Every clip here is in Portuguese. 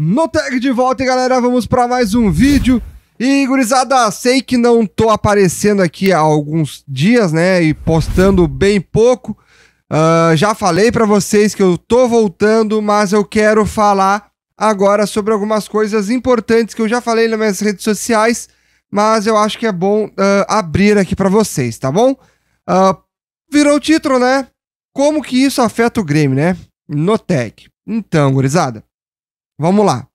No tag de volta, galera, vamos para mais um vídeo. E, gurizada, sei que não tô aparecendo aqui há alguns dias, né, e postando bem pouco. Uh, já falei para vocês que eu tô voltando, mas eu quero falar agora sobre algumas coisas importantes que eu já falei nas minhas redes sociais, mas eu acho que é bom uh, abrir aqui para vocês, tá bom? Uh, virou o título, né? Como que isso afeta o Grêmio, né? No tag. Então, gurizada, Vamos lá.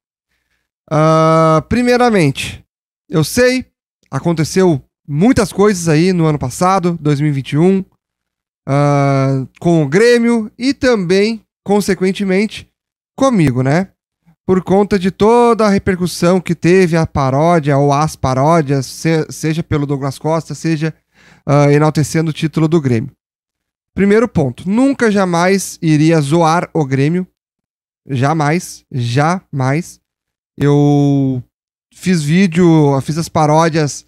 Uh, primeiramente, eu sei, aconteceu muitas coisas aí no ano passado, 2021, uh, ah, com o Grêmio e também, consequentemente, comigo, né? Por conta de toda a repercussão que teve a paródia ou as paródias, se, seja pelo Douglas Costa, seja uh, enaltecendo o título do Grêmio. Primeiro ponto: nunca jamais iria zoar o Grêmio, Jamais, jamais. Eu fiz vídeo, fiz as paródias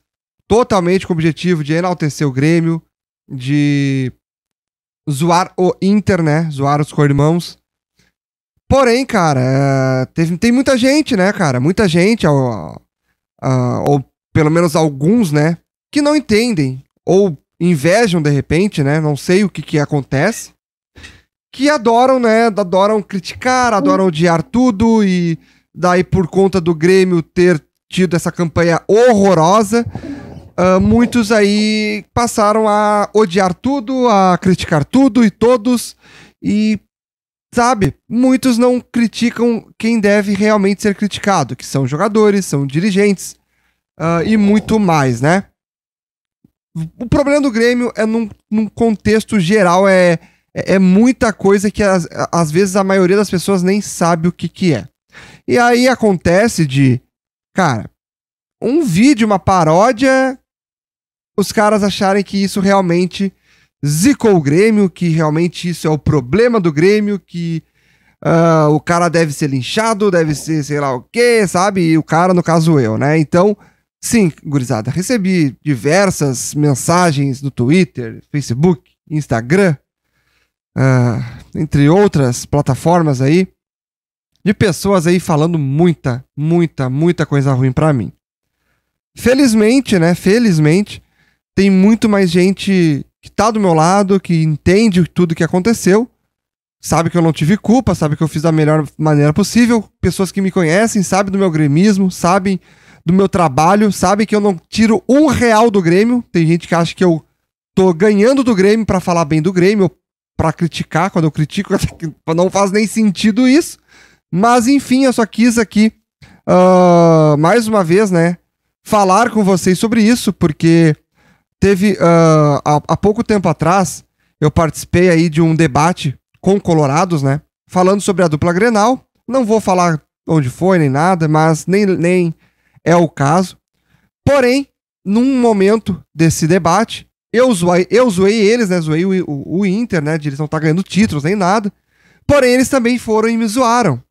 totalmente com o objetivo de enaltecer o Grêmio, de zoar o Inter, né? Zoar os co-irmãos. Porém, cara, é, teve, tem muita gente, né, cara? Muita gente, ou, ou pelo menos alguns, né? Que não entendem ou invejam de repente, né? Não sei o que, que acontece que adoram, né? Adoram criticar, adoram odiar tudo e daí por conta do Grêmio ter tido essa campanha horrorosa, uh, muitos aí passaram a odiar tudo, a criticar tudo e todos e sabe, muitos não criticam quem deve realmente ser criticado, que são jogadores, são dirigentes uh, e muito mais, né? O problema do Grêmio é num, num contexto geral é é, é muita coisa que às vezes a maioria das pessoas nem sabe o que, que é. E aí acontece de, cara, um vídeo, uma paródia, os caras acharem que isso realmente zicou o Grêmio, que realmente isso é o problema do Grêmio, que uh, o cara deve ser linchado, deve ser sei lá o quê, sabe? E o cara, no caso eu, né? Então, sim, gurizada, recebi diversas mensagens no Twitter, Facebook, Instagram, uh, entre outras plataformas aí, de pessoas aí falando muita, muita, muita coisa ruim para mim. Felizmente, né? Felizmente, tem muito mais gente que tá do meu lado, que entende tudo que aconteceu, sabe que eu não tive culpa, sabe que eu fiz da melhor maneira possível. Pessoas que me conhecem, sabem do meu gremismo, sabem do meu trabalho, sabem que eu não tiro um real do Grêmio. Tem gente que acha que eu tô ganhando do Grêmio para falar bem do Grêmio, para criticar, quando eu critico, não faz nem sentido isso. Mas enfim, eu só quis aqui, uh, mais uma vez, né, falar com vocês sobre isso, porque teve, uh, há, há pouco tempo atrás, eu participei aí de um debate com colorados, né, falando sobre a dupla Grenal. Não vou falar onde foi nem nada, mas nem, nem é o caso. Porém, num momento desse debate, eu zoei, eu zoei eles, né? Zoei o, o, o Inter, né? De eles não estar tá ganhando títulos nem nada. Porém, eles também foram e me zoaram.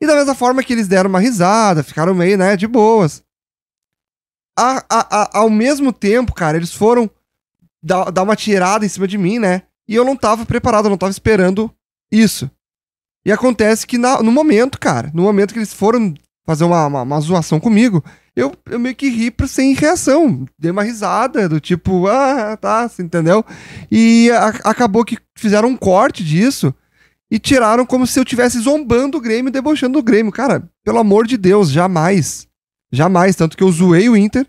E da mesma forma que eles deram uma risada, ficaram meio, né, de boas. A, a, a, ao mesmo tempo, cara, eles foram dar, dar, uma tirada em cima de mim, né? E eu não tava preparado, eu não tava esperando isso. E acontece que na, no momento, cara, no momento que eles foram fazer uma, uma, uma zoação comigo, eu, eu meio que ri pra, sem reação. Dei uma risada do tipo, ah, tá, assim, entendeu? E a, acabou que fizeram um corte disso e tiraram como se eu tivesse zombando o Grêmio, debochando o Grêmio. Cara, pelo amor de Deus, jamais. Jamais. Tanto que eu zoei o Inter.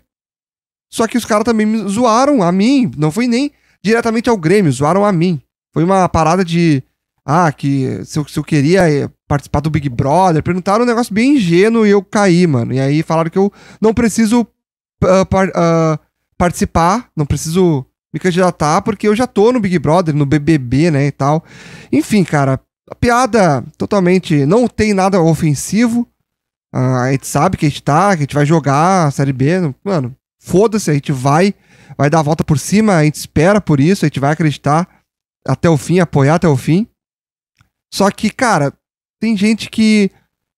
Só que os caras também me zoaram a mim. Não foi nem diretamente ao Grêmio, zoaram a mim. Foi uma parada de. Ah, que se eu, se eu queria eh, participar do Big Brother. Perguntaram um negócio bem ingênuo e eu caí, mano. E aí falaram que eu não preciso uh, par, uh, participar, não preciso me candidatar, porque eu já tô no Big Brother, no BBB, né, e tal. Enfim, cara, a piada totalmente não tem nada ofensivo. Uh, a gente sabe que a gente tá, que a gente vai jogar a Série B. Mano, foda-se, a gente vai, vai dar a volta por cima, a gente espera por isso, a gente vai acreditar até o fim, apoiar até o fim. Só que, cara, tem gente que,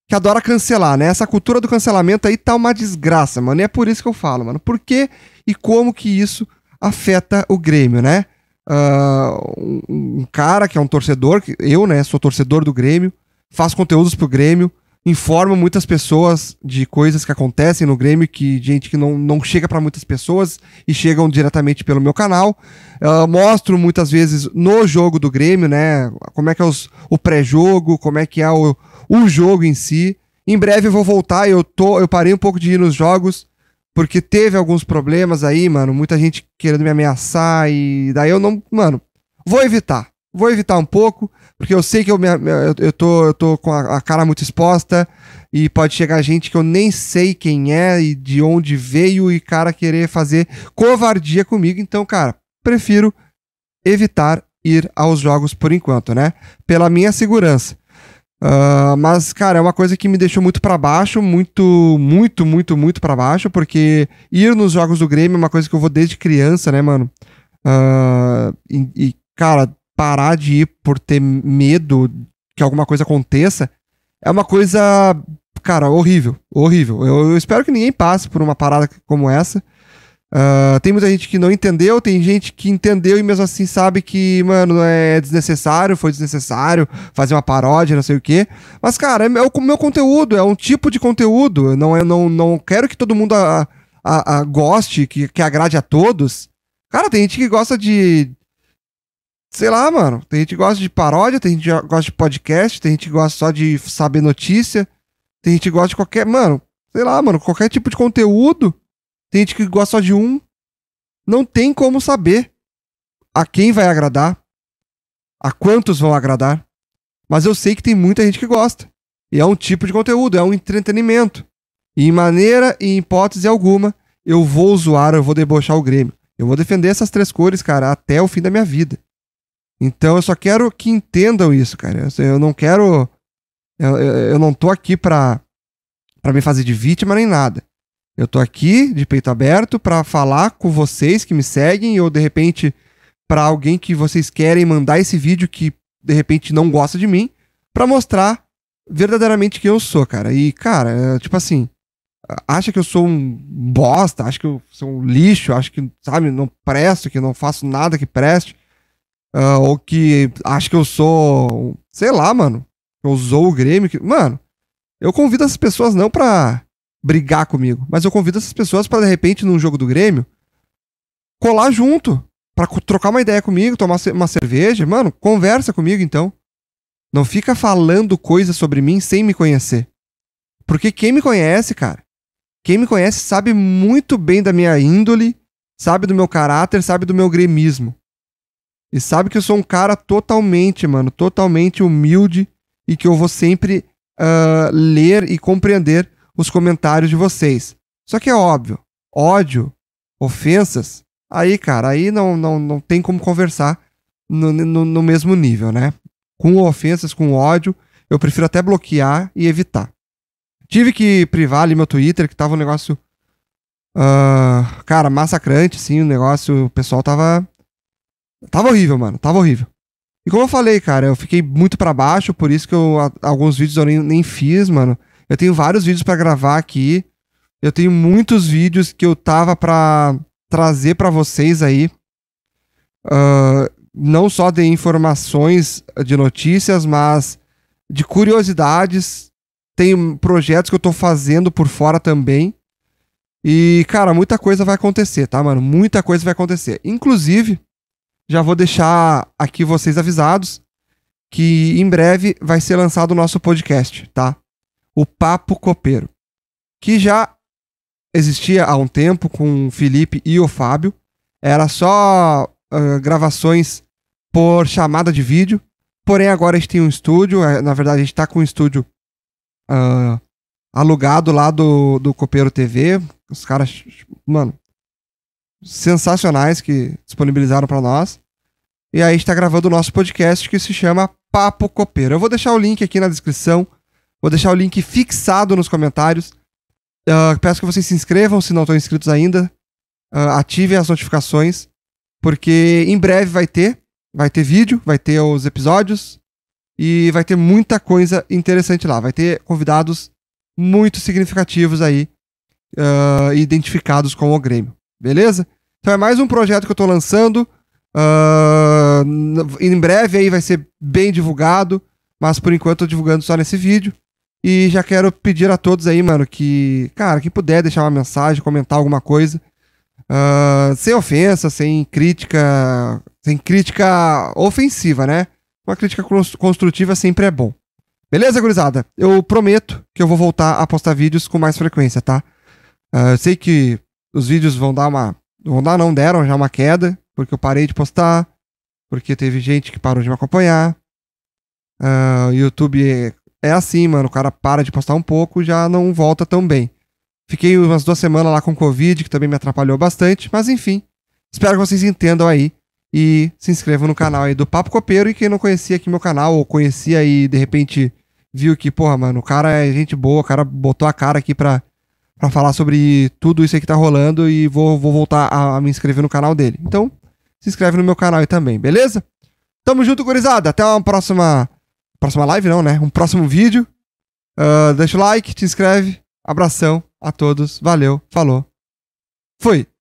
que adora cancelar, né? Essa cultura do cancelamento aí tá uma desgraça, mano. E é por isso que eu falo, mano. Por que e como que isso afeta o Grêmio, né? Uh, um, um, cara que é um torcedor, que eu, né, sou torcedor do Grêmio, faço conteúdos pro Grêmio, informo muitas pessoas de coisas que acontecem no Grêmio, que gente que não, não chega para muitas pessoas e chegam diretamente pelo meu canal. Uh, mostro muitas vezes no jogo do Grêmio, né? Como é que é os, o pré-jogo, como é que é o, o jogo em si. Em breve eu vou voltar, eu, tô, eu parei um pouco de ir nos jogos, porque teve alguns problemas aí, mano. Muita gente querendo me ameaçar e daí eu não. Mano, vou evitar vou evitar um pouco, porque eu sei que eu, me, eu, eu, tô, eu tô com a, a, cara muito exposta e pode chegar gente que eu nem sei quem é e de onde veio e, cara, querer fazer covardia comigo. Então, cara, prefiro evitar ir aos jogos por enquanto, né? Pela minha segurança. Uh, mas, cara, é uma coisa que me deixou muito para baixo, muito, muito, muito, muito para baixo, porque ir nos jogos do Grêmio é uma coisa que eu vou desde criança, né, mano? Uh, e, e, cara, parar de ir por ter medo que alguma coisa aconteça, é uma coisa, cara, horrível. Horrível. Eu, eu espero que ninguém passe por uma parada como essa. Uh, tem muita gente que não entendeu, tem gente que entendeu e mesmo assim sabe que, mano, é desnecessário, foi desnecessário fazer uma paródia, não sei o quê. Mas, cara, é, é o meu conteúdo, é um tipo de conteúdo. Não, eu é, não, não quero que todo mundo a, a, a goste, que, que agrade a todos. Cara, tem gente que gosta de sei lá, mano. Tem gente que gosta de paródia, tem gente que gosta de podcast, tem gente que gosta só de saber notícia, tem gente que gosta de qualquer. Mano, sei lá, mano, qualquer tipo de conteúdo. Tem gente que gosta só de um. Não tem como saber a quem vai agradar, a quantos vão agradar. Mas eu sei que tem muita gente que gosta. E é um tipo de conteúdo, é um entretenimento. E em maneira e em hipótese alguma, eu vou zoar, eu vou debochar o Grêmio. Eu vou defender essas três cores, cara, até o fim da minha vida. Então eu só quero que entendam isso, cara. Eu não quero. Eu, eu não tô aqui pra, pra me fazer de vítima nem nada. Eu tô aqui de peito aberto para falar com vocês que me seguem ou de repente para alguém que vocês querem mandar esse vídeo que de repente não gosta de mim, para mostrar verdadeiramente quem eu sou, cara. E cara, é, tipo assim, acha que eu sou um bosta, acha que eu sou um lixo, acha que, sabe, não presto, que não faço nada que preste. Uh, ou que acha que eu sou. Sei lá, mano. Eu usou o Grêmio. Que, mano, eu convido essas pessoas não pra brigar comigo, mas eu convido essas pessoas para de repente, num jogo do Grêmio, colar junto. para trocar uma ideia comigo, tomar uma cerveja. Mano, conversa comigo então. Não fica falando coisas sobre mim sem me conhecer. Porque quem me conhece, cara, quem me conhece sabe muito bem da minha índole, sabe do meu caráter, sabe do meu gremismo. E sabe que eu sou um cara totalmente, mano, totalmente humilde e que eu vou sempre uh, ler e compreender os comentários de vocês. Só que é óbvio, ódio, ofensas, aí, cara, aí não, não, não tem como conversar no, no, no mesmo nível, né? Com ofensas, com ódio, eu prefiro até bloquear e evitar. Tive que privar ali meu Twitter, que tava um negócio. Uh, cara, massacrante, sim, o um negócio. O pessoal tava Tava horrível, mano. Tava horrível. E como eu falei, cara, eu fiquei muito para baixo, por isso que eu, a, alguns vídeos eu nem, nem, fiz, mano. Eu tenho vários vídeos para gravar aqui. Eu tenho muitos vídeos que eu tava pra trazer para vocês aí. Uh, não só de informações ah, de notícias, mas de curiosidades. Tem projetos que eu tô fazendo por fora também. E, cara, muita coisa vai acontecer, tá, mano? Muita coisa vai acontecer. Inclusive, já vou deixar aqui vocês avisados que em breve vai ser lançado o nosso podcast, tá? O Papo Copeiro, que já existia há um tempo com o Felipe e o Fábio. Era só uh, gravações por chamada de vídeo. Porém, agora a gente tem um estúdio. É, na verdade, a gente está com um estúdio uh, alugado lá do, do Copeiro TV. Os caras, mano, sensacionais que disponibilizaram para nós. E aí está gravando o nosso podcast que se chama Papo Copeiro. Eu vou deixar o link aqui na descrição, vou deixar o link fixado nos comentários. Uh, peço que vocês se inscrevam se não estão inscritos ainda. Uh, ativem as notificações, porque em breve vai ter. Vai ter vídeo, vai ter os episódios e vai ter muita coisa interessante lá. Vai ter convidados muito significativos aí, uh, identificados com o Grêmio. Beleza? Então é mais um projeto que eu tô lançando. Uh, em breve aí vai ser bem divulgado, mas por enquanto eu tô divulgando só nesse vídeo. E já quero pedir a todos aí, mano, que, cara, quem puder deixar uma mensagem, comentar alguma coisa. Uh, sem ofensa, sem crítica. Sem crítica ofensiva, né? Uma crítica construtiva sempre é bom. Beleza, gurizada? Eu prometo que eu vou voltar a postar vídeos com mais frequência, tá? Uh, eu sei que os vídeos vão dar uma. Vão dar, não deram já uma queda, porque eu parei de postar, porque teve gente que parou de me acompanhar. Uh, YouTube é, é assim, mano. O cara para de postar um pouco já não volta tão bem. Fiquei umas duas semanas lá com Covid, que também me atrapalhou bastante, mas enfim. Espero que vocês entendam aí e se inscrevam no canal aí do Papo Copeiro. E quem não conhecia aqui meu canal, ou conhecia e de repente viu que, porra, mano, o cara é gente boa, o cara botou a cara aqui pra para falar sobre tudo isso aí que tá rolando e vou, vou voltar a, a, me inscrever no canal dele. Então, se inscreve no meu canal aí também, beleza? Tamo junto, gurizada. Até uma próxima. Próxima live, não, né? Um próximo vídeo. Uh, deixa o like, te inscreve. Abração a todos. Valeu, falou. Fui!